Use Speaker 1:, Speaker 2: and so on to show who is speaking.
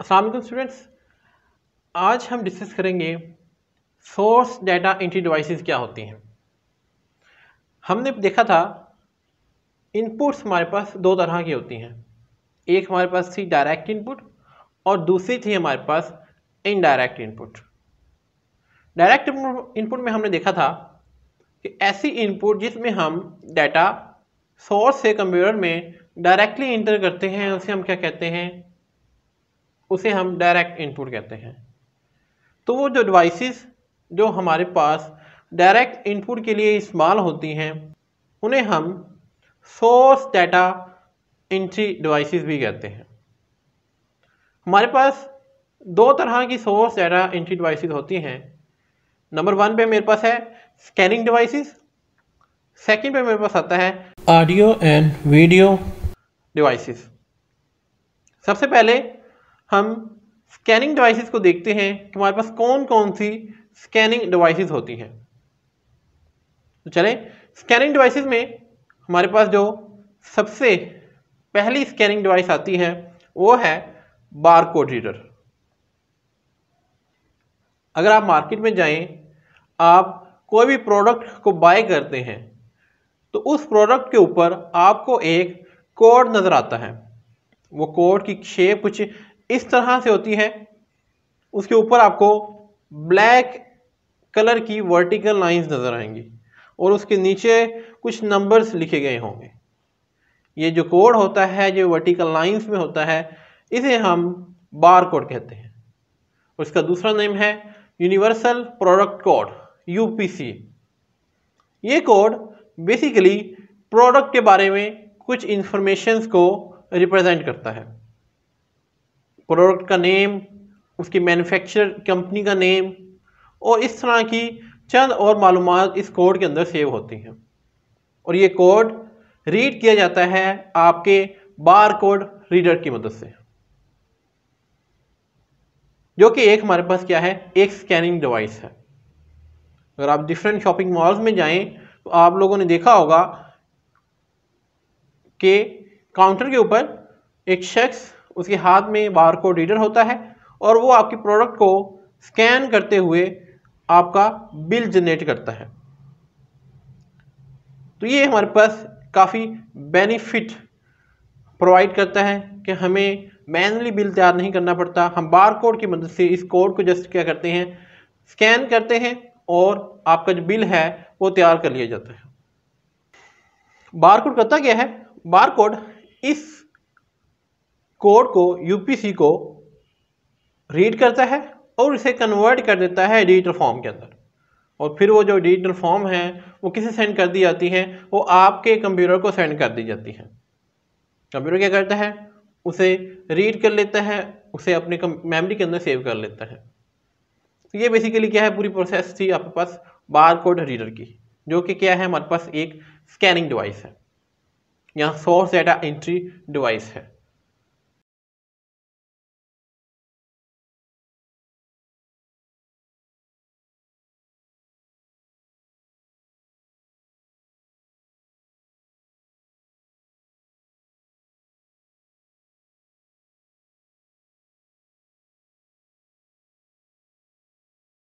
Speaker 1: Aslam students आज हम discuss करेंगे सोर्स डाटा एंट्री डिवाइसेस क्या होती हैं हमने देखा था इनपुट्स हमारे पास दो तरह की होती हैं एक हमारे पास थी डायरेक्ट इनपुट और दूसरी थी हमारे पास इनडायरेक्ट इनपुट डायरेक्ट इनपुट में हमने देखा था कि ऐसी इनपुट जिसमें हम डाटा सोर्स से कंप्यूटर में डायरेक्टली इंटर करते हैं उसे हम क्या कहते हैं उसे हम डायरेक्ट इनपुट कहते हैं तो वो जो डिवाइसेस जो हमारे पास डायरेक्ट इनपुट के लिए इस्तेमाल होती हैं उन्हें हम सोर्स डाटा इंट्री डिवाइसेस भी कहते हैं हमारे पास दो तरह की सोर्स डाटा इंट्री डिवाइसेस होती हैं नंबर वन पे मेरे पास है स्कैनिंग डिवाइसेस सेकंड पे मेरे पास आता है ऑडियो एंड वीडियो डिवाइसेस सबसे पहले हम स्कैनिंग डिवाइसेस को देखते हैं कि हमारे पास कौन कौन सी स्कैनिंग डिवाइसेस होती हैं तो चलें स्कैनिंग डिवाइसेस में हमारे पास जो सबसे पहली स्कैनिंग डिवाइस आती है वो है बार कोड रीडर अगर आप मार्केट में जाएं आप कोई भी प्रोडक्ट को बाय करते हैं तो उस प्रोडक्ट के ऊपर आपको एक कोड नज़र आता है वो कोड की शेप कुछ इस तरह से होती है उसके ऊपर आपको ब्लैक कलर की वर्टिकल लाइंस नज़र आएंगी और उसके नीचे कुछ नंबर्स लिखे गए होंगे ये जो कोड होता है जो वर्टिकल लाइंस में होता है इसे हम बार कोड कहते हैं उसका दूसरा नेम है यूनिवर्सल प्रोडक्ट कोड यूपीसी ये कोड बेसिकली प्रोडक्ट के बारे में कुछ इंफॉर्मेशंस को रिप्रेजेंट करता है प्रोडक्ट का नेम उसकी मैनुफेक्चर कंपनी का नेम और इस तरह की चंद और मालूम इस कोड के अंदर सेव होती हैं और ये कोड रीड किया जाता है आपके बार कोड रीडर की मदद से जो कि एक हमारे पास क्या है एक स्कैनिंग डिवाइस है अगर आप डिफरेंट शॉपिंग मॉल्स में जाएं तो आप लोगों ने देखा होगा कि काउंटर के ऊपर एक शख्स उसके हाथ में बार कोड रीडर होता है और वो आपके प्रोडक्ट को स्कैन करते हुए आपका बिल जनरेट करता है तो ये हमारे पास काफ़ी बेनिफिट प्रोवाइड करता है कि हमें मैनली बिल तैयार नहीं करना पड़ता हम बार कोड की मदद से इस कोड को जस्ट क्या करते हैं स्कैन करते हैं और आपका जो बिल है वो तैयार कर लिया जाता है बार कोड करता क्या है बार कोड इस कोड को यूपीसी को रीड करता है और इसे कन्वर्ट कर देता है डिजिटल फॉर्म के अंदर और फिर वो जो डिजिटल फॉर्म है वो किसे सेंड कर दी जाती है वो आपके कंप्यूटर को सेंड कर दी जाती है कंप्यूटर क्या करता है उसे रीड कर लेता है उसे अपने मेमोरी के अंदर सेव कर लेता है तो ये बेसिकली क्या है पूरी प्रोसेस थी आपके पास बार कोड रीडर की जो कि क्या है हमारे पास एक स्कैनिंग डिवाइस है या सोर्स डेटा एंट्री डिवाइस है